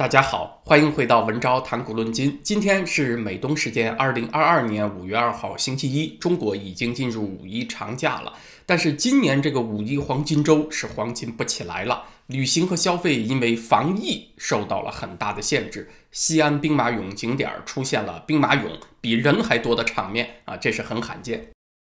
大家好，欢迎回到文昭谈古论今。今天是美东时间二零二二年五月二号星期一。中国已经进入五一长假了，但是今年这个五一黄金周是黄金不起来了。旅行和消费因为防疫受到了很大的限制。西安兵马俑景点出现了兵马俑比人还多的场面啊，这是很罕见。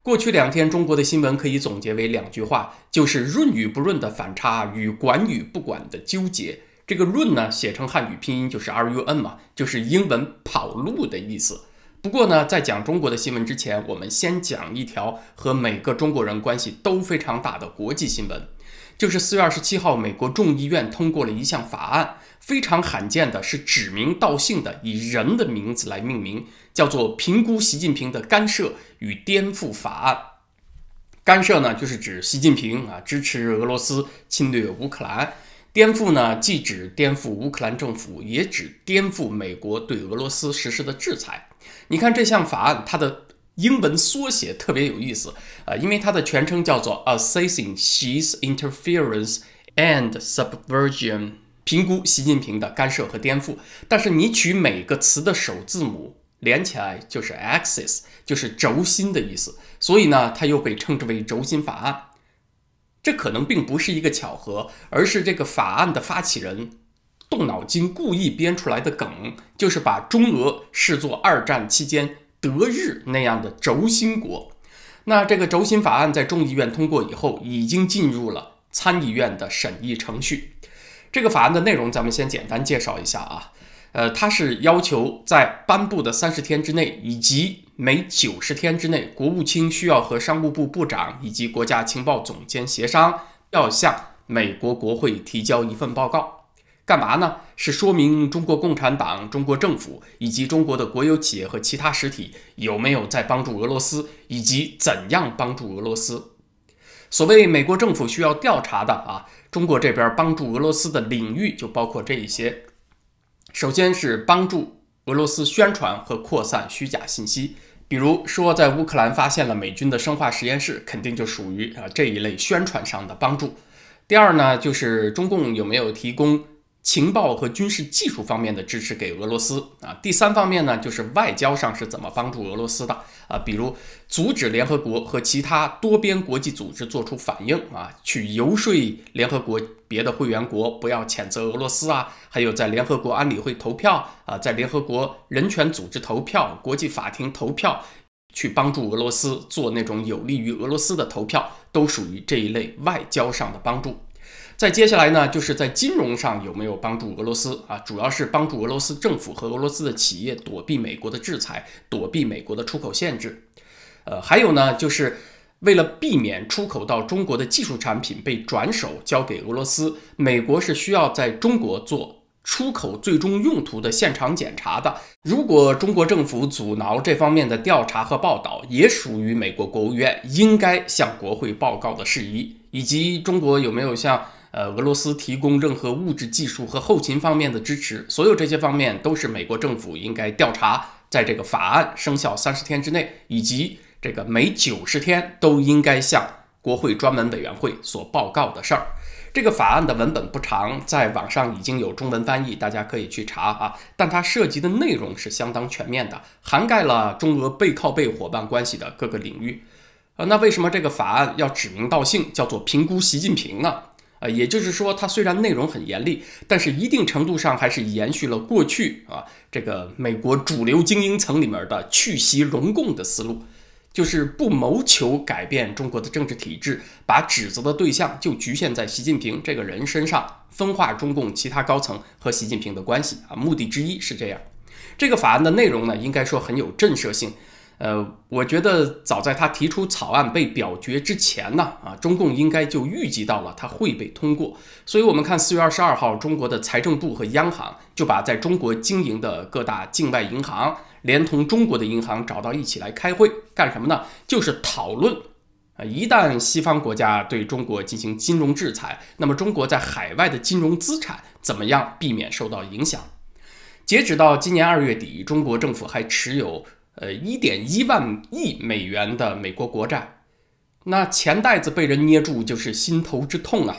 过去两天中国的新闻可以总结为两句话，就是润与不润的反差与管与不管的纠结。这个论呢，写成汉语拼音就是 R U N 嘛，就是英文跑路的意思。不过呢，在讲中国的新闻之前，我们先讲一条和每个中国人关系都非常大的国际新闻，就是四月二十七号，美国众议院通过了一项法案，非常罕见的是指名道姓的以人的名字来命名，叫做《评估习近平的干涉与颠覆法案》。干涉呢，就是指习近平啊支持俄罗斯侵略乌克兰。颠覆呢，既指颠覆乌克兰政府，也指颠覆美国对俄罗斯实施的制裁。你看这项法案，它的英文缩写特别有意思啊，因为它的全称叫做 Assessing Xi's Interference and Subversion，评估习近平的干涉和颠覆。但是你取每个词的首字母连起来，就是 Axis，就是轴心的意思。所以呢，它又被称之为轴心法案。这可能并不是一个巧合，而是这个法案的发起人动脑筋故意编出来的梗，就是把中俄视作二战期间德日那样的轴心国。那这个轴心法案在众议院通过以后，已经进入了参议院的审议程序。这个法案的内容，咱们先简单介绍一下啊。呃，它是要求在颁布的三十天之内，以及每九十天之内，国务卿需要和商务部部长以及国家情报总监协商，要向美国国会提交一份报告。干嘛呢？是说明中国共产党、中国政府以及中国的国有企业和其他实体有没有在帮助俄罗斯，以及怎样帮助俄罗斯。所谓美国政府需要调查的啊，中国这边帮助俄罗斯的领域就包括这一些。首先是帮助俄罗斯宣传和扩散虚假信息。比如说，在乌克兰发现了美军的生化实验室，肯定就属于啊这一类宣传上的帮助。第二呢，就是中共有没有提供？情报和军事技术方面的支持给俄罗斯啊，第三方面呢，就是外交上是怎么帮助俄罗斯的啊，比如阻止联合国和其他多边国际组织做出反应啊，去游说联合国别的会员国不要谴责俄罗斯啊，还有在联合国安理会投票啊，在联合国人权组织投票、国际法庭投票，去帮助俄罗斯做那种有利于俄罗斯的投票，都属于这一类外交上的帮助。在接下来呢，就是在金融上有没有帮助俄罗斯啊？主要是帮助俄罗斯政府和俄罗斯的企业躲避美国的制裁，躲避美国的出口限制。呃，还有呢，就是为了避免出口到中国的技术产品被转手交给俄罗斯，美国是需要在中国做出口最终用途的现场检查的。如果中国政府阻挠这方面的调查和报道，也属于美国国务院应该向国会报告的事宜。以及中国有没有向？呃，俄罗斯提供任何物质、技术和后勤方面的支持，所有这些方面都是美国政府应该调查。在这个法案生效三十天之内，以及这个每九十天都应该向国会专门委员会所报告的事儿。这个法案的文本不长，在网上已经有中文翻译，大家可以去查啊。但它涉及的内容是相当全面的，涵盖了中俄背靠背伙伴关系的各个领域。呃，那为什么这个法案要指名道姓叫做评估习近平呢？啊，也就是说，它虽然内容很严厉，但是一定程度上还是延续了过去啊，这个美国主流精英层里面的去西隆共的思路，就是不谋求改变中国的政治体制，把指责的对象就局限在习近平这个人身上，分化中共其他高层和习近平的关系啊，目的之一是这样。这个法案的内容呢，应该说很有震慑性。呃，我觉得早在他提出草案被表决之前呢，啊，中共应该就预计到了他会被通过。所以，我们看四月二十二号，中国的财政部和央行就把在中国经营的各大境外银行，连同中国的银行找到一起来开会，干什么呢？就是讨论，啊，一旦西方国家对中国进行金融制裁，那么中国在海外的金融资产怎么样避免受到影响？截止到今年二月底，中国政府还持有。呃，一点一万亿美元的美国国债，那钱袋子被人捏住，就是心头之痛啊。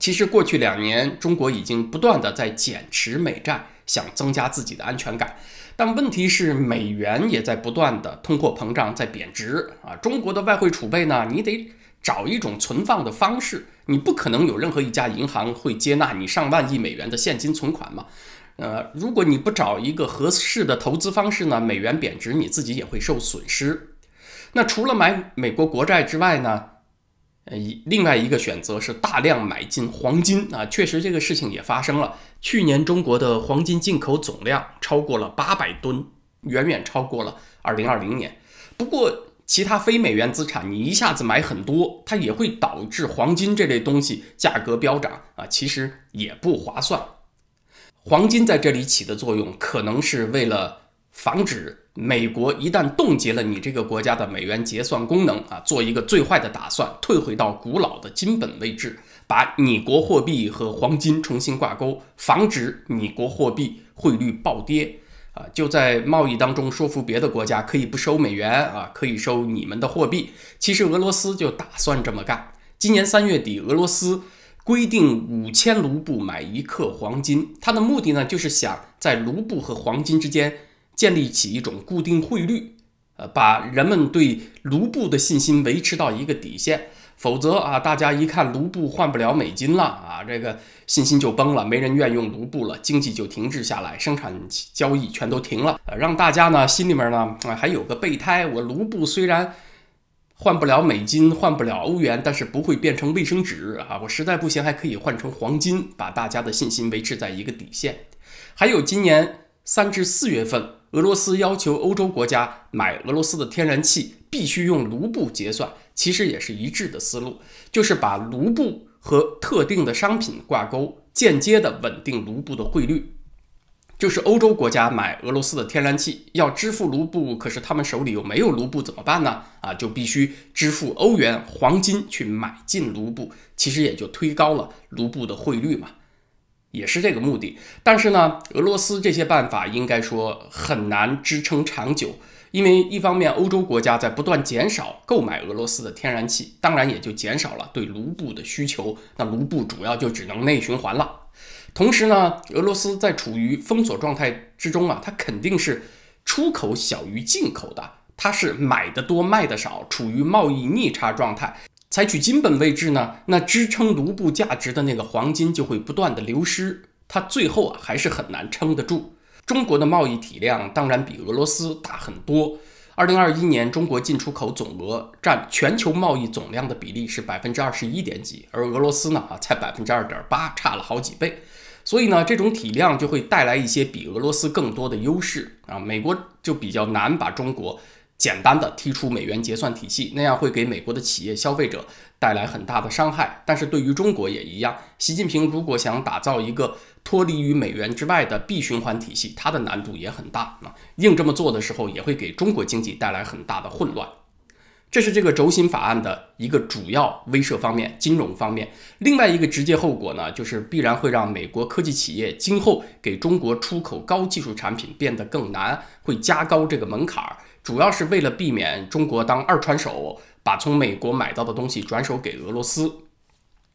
其实过去两年，中国已经不断的在减持美债，想增加自己的安全感。但问题是，美元也在不断的通货膨胀，在贬值啊。中国的外汇储备呢，你得找一种存放的方式，你不可能有任何一家银行会接纳你上万亿美元的现金存款嘛。呃，如果你不找一个合适的投资方式呢，美元贬值你自己也会受损失。那除了买美国国债之外呢，呃，另外一个选择是大量买进黄金啊。确实这个事情也发生了，去年中国的黄金进口总量超过了八百吨，远远超过了二零二零年。不过其他非美元资产你一下子买很多，它也会导致黄金这类东西价格飙涨啊，其实也不划算。黄金在这里起的作用，可能是为了防止美国一旦冻结了你这个国家的美元结算功能啊，做一个最坏的打算，退回到古老的金本位制，把你国货币和黄金重新挂钩，防止你国货币汇率暴跌啊。就在贸易当中说服别的国家可以不收美元啊，可以收你们的货币。其实俄罗斯就打算这么干。今年三月底，俄罗斯。规定五千卢布买一克黄金，它的目的呢，就是想在卢布和黄金之间建立起一种固定汇率，呃，把人们对卢布的信心维持到一个底线。否则啊，大家一看卢布换不了美金了啊，这个信心就崩了，没人愿用卢布了，经济就停滞下来，生产交易全都停了。呃，让大家呢心里面呢啊还有个备胎，我卢布虽然。换不了美金，换不了欧元，但是不会变成卫生纸啊！我实在不行，还可以换成黄金，把大家的信心维持在一个底线。还有今年三至四月份，俄罗斯要求欧洲国家买俄罗斯的天然气必须用卢布结算，其实也是一致的思路，就是把卢布和特定的商品挂钩，间接的稳定卢布的汇率。就是欧洲国家买俄罗斯的天然气要支付卢布，可是他们手里又没有卢布怎么办呢？啊，就必须支付欧元、黄金去买进卢布，其实也就推高了卢布的汇率嘛，也是这个目的。但是呢，俄罗斯这些办法应该说很难支撑长久，因为一方面欧洲国家在不断减少购买俄罗斯的天然气，当然也就减少了对卢布的需求，那卢布主要就只能内循环了。同时呢，俄罗斯在处于封锁状态之中啊，它肯定是出口小于进口的，它是买的多卖的少，处于贸易逆差状态。采取金本位制呢，那支撑卢布价值的那个黄金就会不断的流失，它最后啊还是很难撑得住。中国的贸易体量当然比俄罗斯大很多。二零二一年中国进出口总额占全球贸易总量的比例是百分之二十一点几，而俄罗斯呢啊才百分之二点八，差了好几倍。所以呢，这种体量就会带来一些比俄罗斯更多的优势啊。美国就比较难把中国简单的踢出美元结算体系，那样会给美国的企业、消费者带来很大的伤害。但是对于中国也一样，习近平如果想打造一个脱离于美元之外的 B 循环体系，它的难度也很大啊。硬这么做的时候，也会给中国经济带来很大的混乱。这是这个轴心法案的一个主要威慑方面，金融方面。另外一个直接后果呢，就是必然会让美国科技企业今后给中国出口高技术产品变得更难，会加高这个门槛儿，主要是为了避免中国当二传手，把从美国买到的东西转手给俄罗斯。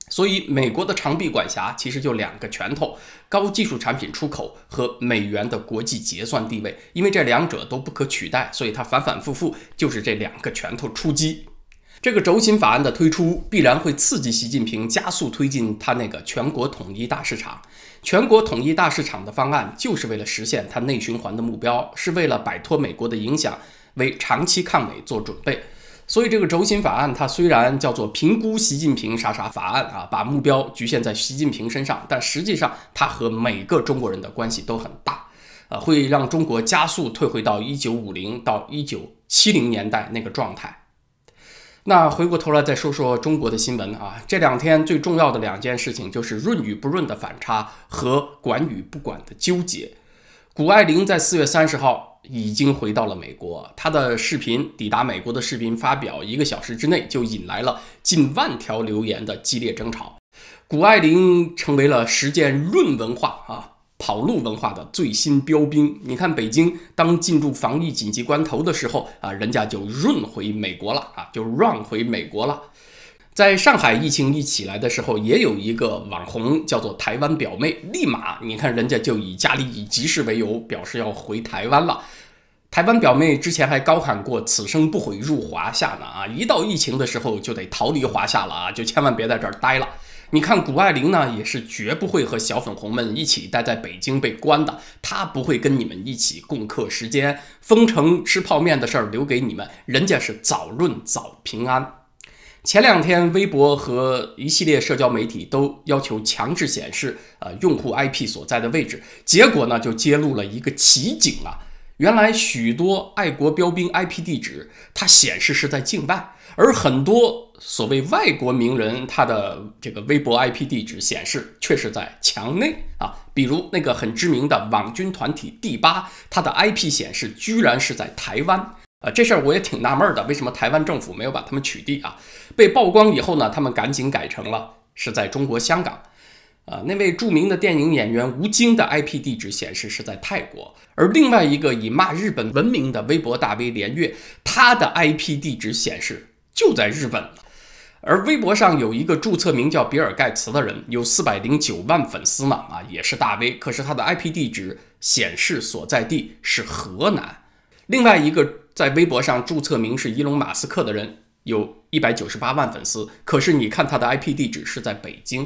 所以，美国的长臂管辖其实就两个拳头：高技术产品出口和美元的国际结算地位。因为这两者都不可取代，所以它反反复复就是这两个拳头出击。这个轴心法案的推出必然会刺激习近平加速推进他那个全国统一大市场。全国统一大市场的方案就是为了实现他内循环的目标，是为了摆脱美国的影响，为长期抗美做准备。所以这个轴心法案，它虽然叫做评估习近平啥啥法案啊，把目标局限在习近平身上，但实际上它和每个中国人的关系都很大，啊，会让中国加速退回到一九五零到一九七零年代那个状态。那回过头来再说说中国的新闻啊，这两天最重要的两件事情就是润与不润的反差和管与不管的纠结。谷爱凌在四月三十号。已经回到了美国，他的视频抵达美国的视频发表一个小时之内，就引来了近万条留言的激烈争吵。谷爱凌成为了实践“润文化”啊，跑路文化的最新标兵。你看，北京当进入防疫紧急关头的时候啊，人家就润回美国了啊，就 run 回美国了。在上海疫情一起来的时候，也有一个网红叫做台湾表妹，立马你看人家就以家里有急事为由，表示要回台湾了。台湾表妹之前还高喊过“此生不悔入华夏”呢啊，一到疫情的时候就得逃离华夏了啊，就千万别在这儿待了。你看谷爱凌呢，也是绝不会和小粉红们一起待在北京被关的，她不会跟你们一起共克时间封城吃泡面的事儿留给你们，人家是早润早平安。前两天，微博和一系列社交媒体都要求强制显示，呃，用户 IP 所在的位置。结果呢，就揭露了一个奇景啊！原来许多爱国标兵 IP 地址，它显示是在境外，而很多所谓外国名人，他的这个微博 IP 地址显示却是在墙内啊！比如那个很知名的网军团体第八，他的 IP 显示居然是在台湾。啊，这事儿我也挺纳闷的，为什么台湾政府没有把他们取缔啊？被曝光以后呢，他们赶紧改成了是在中国香港。啊，那位著名的电影演员吴京的 IP 地址显示是在泰国，而另外一个以骂日本闻名的微博大 V 连岳，他的 IP 地址显示就在日本而微博上有一个注册名叫比尔盖茨的人，有四百零九万粉丝呢，啊，也是大 V，可是他的 IP 地址显示所在地是河南。另外一个。在微博上注册名是伊隆马斯克的人有一百九十八万粉丝，可是你看他的 IP 地址是在北京。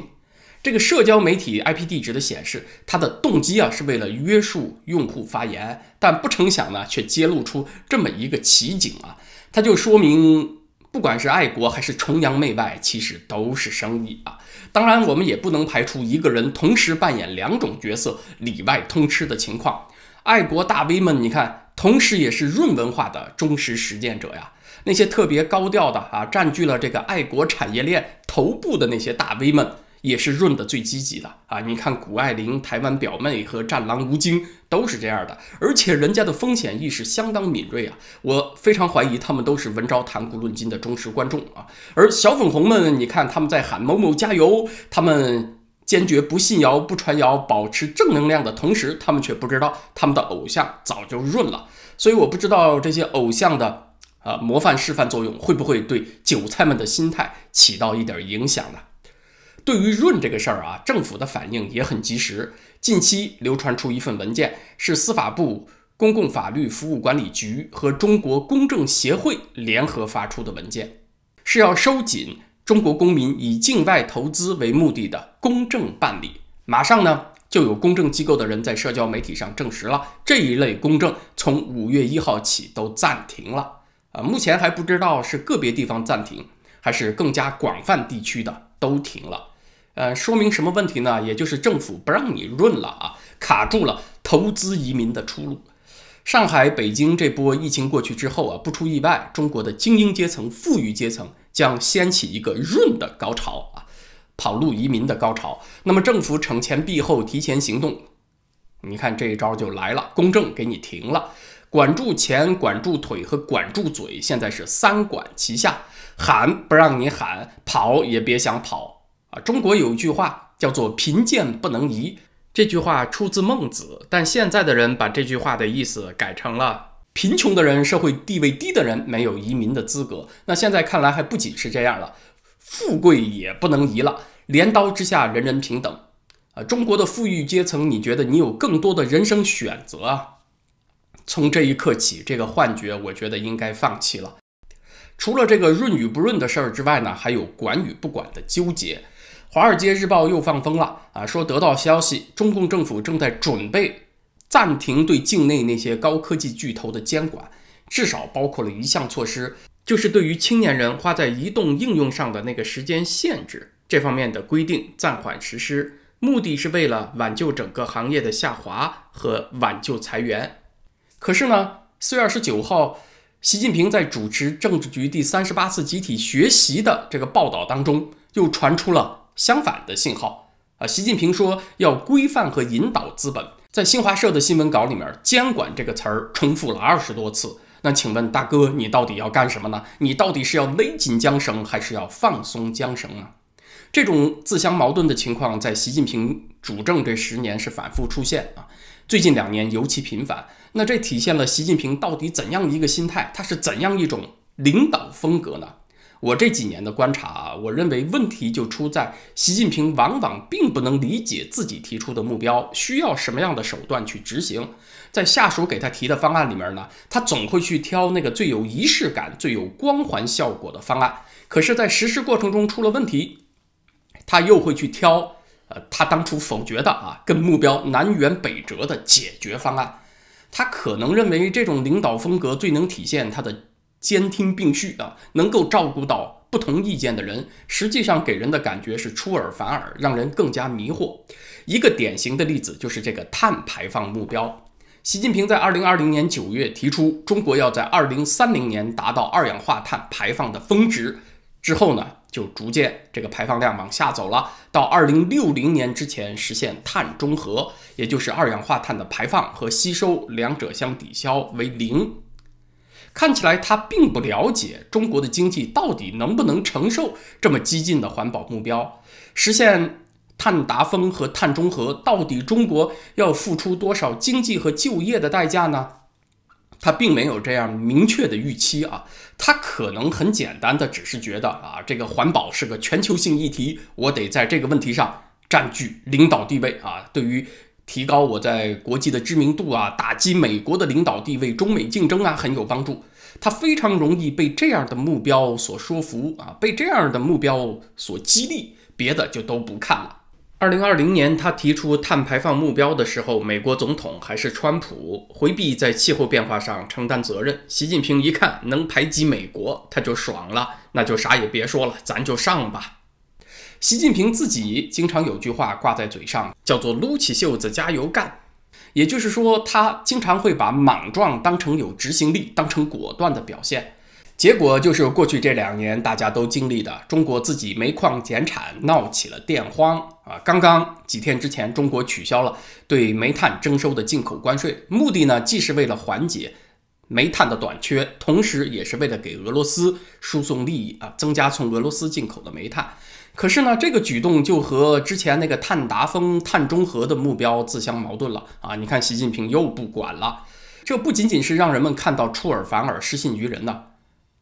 这个社交媒体 IP 地址的显示，它的动机啊是为了约束用户发言，但不成想呢却揭露出这么一个奇景啊，它就说明不管是爱国还是崇洋媚外，其实都是生意啊。当然我们也不能排除一个人同时扮演两种角色，里外通吃的情况。爱国大 V 们，你看。同时，也是润文化的忠实实践者呀。那些特别高调的啊，占据了这个爱国产业链头部的那些大 V 们，也是润的最积极的啊。你看，谷爱凌、台湾表妹和战狼吴京都是这样的。而且，人家的风险意识相当敏锐啊。我非常怀疑，他们都是文昭谈古论今的忠实观众啊。而小粉红们，你看他们在喊某某加油，他们。坚决不信谣不传谣，保持正能量的同时，他们却不知道他们的偶像早就润了。所以我不知道这些偶像的啊模范示范作用会不会对韭菜们的心态起到一点影响呢？对于润这个事儿啊，政府的反应也很及时。近期流传出一份文件，是司法部公共法律服务管理局和中国公证协会联合发出的文件，是要收紧。中国公民以境外投资为目的的公证办理，马上呢就有公证机构的人在社交媒体上证实了，这一类公证从五月一号起都暂停了啊。目前还不知道是个别地方暂停，还是更加广泛地区的都停了。呃，说明什么问题呢？也就是政府不让你润了啊，卡住了投资移民的出路。上海、北京这波疫情过去之后啊，不出意外，中国的精英阶层、富裕阶层。将掀起一个“润”的高潮啊，跑路移民的高潮。那么政府惩前毖后，提前行动，你看这一招就来了，公正给你停了，管住钱、管住腿和管住嘴，现在是三管齐下，喊不让你喊，跑也别想跑啊！中国有一句话叫做“贫贱不能移”，这句话出自孟子，但现在的人把这句话的意思改成了。贫穷的人，社会地位低的人没有移民的资格。那现在看来还不仅是这样了，富贵也不能移了。镰刀之下人人平等，啊，中国的富裕阶层，你觉得你有更多的人生选择啊？从这一刻起，这个幻觉我觉得应该放弃了。除了这个润与不润的事儿之外呢，还有管与不管的纠结。《华尔街日报》又放风了啊，说得到消息，中共政府正在准备。暂停对境内那些高科技巨头的监管，至少包括了一项措施，就是对于青年人花在移动应用上的那个时间限制这方面的规定暂缓实施。目的是为了挽救整个行业的下滑和挽救裁员。可是呢，四月二十九号，习近平在主持政治局第三十八次集体学习的这个报道当中，又传出了相反的信号。啊，习近平说要规范和引导资本。在新华社的新闻稿里面，“监管”这个词儿重复了二十多次。那请问大哥，你到底要干什么呢？你到底是要勒紧缰绳，还是要放松缰绳呢？这种自相矛盾的情况，在习近平主政这十年是反复出现啊，最近两年尤其频繁。那这体现了习近平到底怎样一个心态？他是怎样一种领导风格呢？我这几年的观察啊，我认为问题就出在习近平往往并不能理解自己提出的目标需要什么样的手段去执行，在下属给他提的方案里面呢，他总会去挑那个最有仪式感、最有光环效果的方案。可是，在实施过程中出了问题，他又会去挑呃他当初否决的啊，跟目标南辕北辙的解决方案。他可能认为这种领导风格最能体现他的。兼听并蓄啊，能够照顾到不同意见的人，实际上给人的感觉是出尔反尔，让人更加迷惑。一个典型的例子就是这个碳排放目标。习近平在二零二零年九月提出，中国要在二零三零年达到二氧化碳排放的峰值，之后呢就逐渐这个排放量往下走了，到二零六零年之前实现碳中和，也就是二氧化碳的排放和吸收两者相抵消为零。看起来他并不了解中国的经济到底能不能承受这么激进的环保目标，实现碳达峰和碳中和，到底中国要付出多少经济和就业的代价呢？他并没有这样明确的预期啊，他可能很简单的只是觉得啊，这个环保是个全球性议题，我得在这个问题上占据领导地位啊，对于。提高我在国际的知名度啊，打击美国的领导地位，中美竞争啊，很有帮助。他非常容易被这样的目标所说服啊，被这样的目标所激励，别的就都不看了。二零二零年他提出碳排放目标的时候，美国总统还是川普，回避在气候变化上承担责任。习近平一看能排挤美国，他就爽了，那就啥也别说了，咱就上吧。习近平自己经常有句话挂在嘴上，叫做“撸起袖子加油干”，也就是说，他经常会把莽撞当成有执行力，当成果断的表现。结果就是过去这两年大家都经历的，中国自己煤矿减产，闹起了电荒啊。刚刚几天之前，中国取消了对煤炭征收的进口关税，目的呢，既是为了缓解煤炭的短缺，同时也是为了给俄罗斯输送利益啊，增加从俄罗斯进口的煤炭。可是呢，这个举动就和之前那个碳达峰、碳中和的目标自相矛盾了啊！你看，习近平又不管了，这不仅仅是让人们看到出尔反尔、失信于人呢，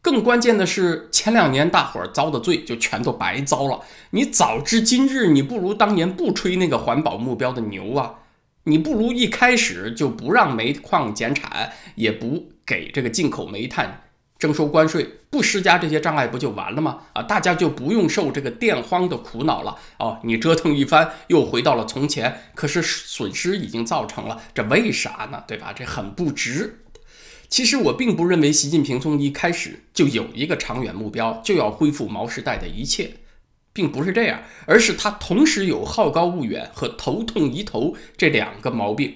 更关键的是，前两年大伙儿遭的罪就全都白遭了。你早知今日，你不如当年不吹那个环保目标的牛啊！你不如一开始就不让煤矿减产，也不给这个进口煤炭。征收关税，不施加这些障碍，不就完了吗？啊，大家就不用受这个电荒的苦恼了。哦，你折腾一番，又回到了从前，可是损失已经造成了，这为啥呢？对吧？这很不值。其实我并不认为习近平从一开始就有一个长远目标，就要恢复毛时代的一切，并不是这样，而是他同时有好高骛远和头痛医头这两个毛病，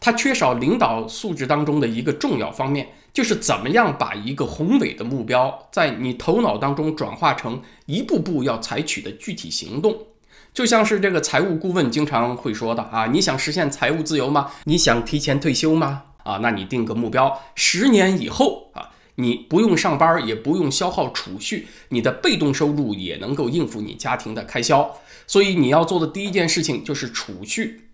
他缺少领导素质当中的一个重要方面。就是怎么样把一个宏伟的目标，在你头脑当中转化成一步步要采取的具体行动，就像是这个财务顾问经常会说的啊，你想实现财务自由吗？你想提前退休吗？啊，那你定个目标，十年以后啊，你不用上班，也不用消耗储蓄，你的被动收入也能够应付你家庭的开销。所以你要做的第一件事情就是储蓄，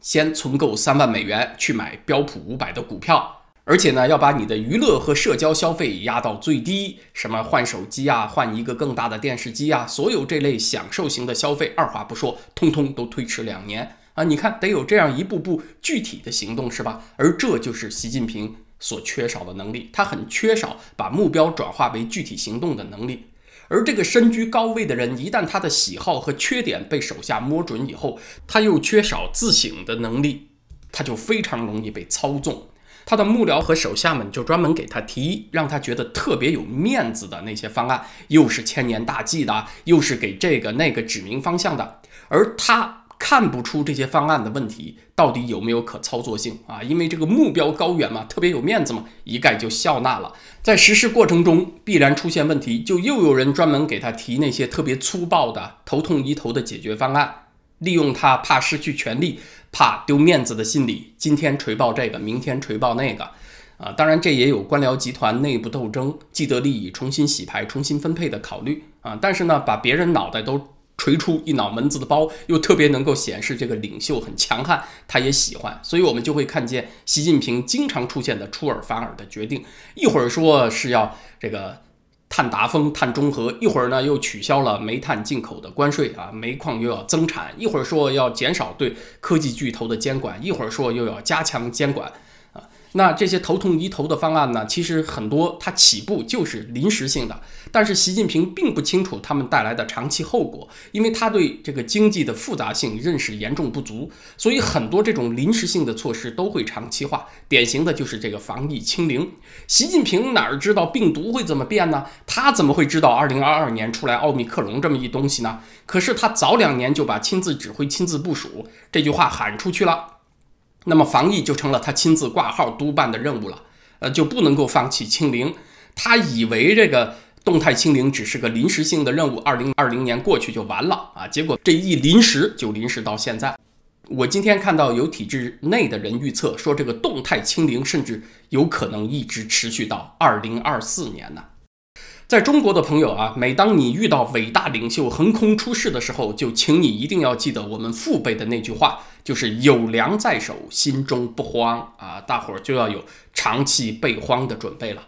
先存够三万美元去买标普五百的股票。而且呢，要把你的娱乐和社交消费压到最低，什么换手机啊，换一个更大的电视机啊，所有这类享受型的消费，二话不说，通通都推迟两年啊！你看，得有这样一步步具体的行动，是吧？而这就是习近平所缺少的能力，他很缺少把目标转化为具体行动的能力。而这个身居高位的人，一旦他的喜好和缺点被手下摸准以后，他又缺少自省的能力，他就非常容易被操纵。他的幕僚和手下们就专门给他提，让他觉得特别有面子的那些方案，又是千年大计的，又是给这个那个指明方向的，而他看不出这些方案的问题到底有没有可操作性啊，因为这个目标高远嘛，特别有面子嘛，一概就笑纳了。在实施过程中必然出现问题，就又有人专门给他提那些特别粗暴的头痛医头的解决方案，利用他怕失去权力。怕丢面子的心理，今天锤爆这个，明天锤爆那个，啊，当然这也有官僚集团内部斗争、既得利益重新洗牌、重新分配的考虑啊。但是呢，把别人脑袋都锤出一脑门子的包，又特别能够显示这个领袖很强悍，他也喜欢，所以我们就会看见习近平经常出现的出尔反尔的决定，一会儿说是要这个。碳达峰、碳中和，一会儿呢又取消了煤炭进口的关税啊，煤矿又要增产；一会儿说要减少对科技巨头的监管，一会儿说又要加强监管。那这些头痛医头的方案呢？其实很多，它起步就是临时性的。但是习近平并不清楚他们带来的长期后果，因为他对这个经济的复杂性认识严重不足。所以很多这种临时性的措施都会长期化。典型的就是这个防疫清零。习近平哪儿知道病毒会怎么变呢？他怎么会知道二零二二年出来奥密克戎这么一东西呢？可是他早两年就把亲自指挥、亲自部署这句话喊出去了。那么防疫就成了他亲自挂号督办的任务了，呃，就不能够放弃清零。他以为这个动态清零只是个临时性的任务，二零二零年过去就完了啊。结果这一临时就临时到现在。我今天看到有体制内的人预测说，这个动态清零甚至有可能一直持续到二零二四年呢。在中国的朋友啊，每当你遇到伟大领袖横空出世的时候，就请你一定要记得我们父辈的那句话。就是有粮在手，心中不慌啊！大伙儿就要有长期备荒的准备了。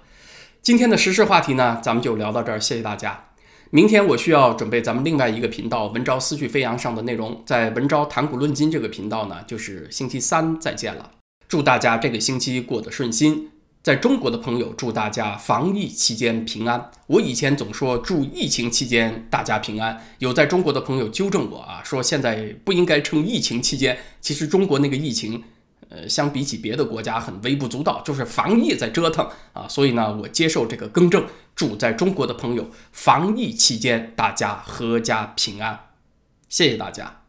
今天的时事话题呢，咱们就聊到这儿，谢谢大家。明天我需要准备咱们另外一个频道“文昭思绪飞扬”上的内容，在“文昭谈古论今”这个频道呢，就是星期三再见了。祝大家这个星期过得顺心。在中国的朋友，祝大家防疫期间平安。我以前总说祝疫情期间大家平安，有在中国的朋友纠正我啊，说现在不应该称疫情期间。其实中国那个疫情，呃，相比起别的国家很微不足道，就是防疫在折腾啊。所以呢，我接受这个更正，祝在中国的朋友防疫期间大家阖家平安，谢谢大家。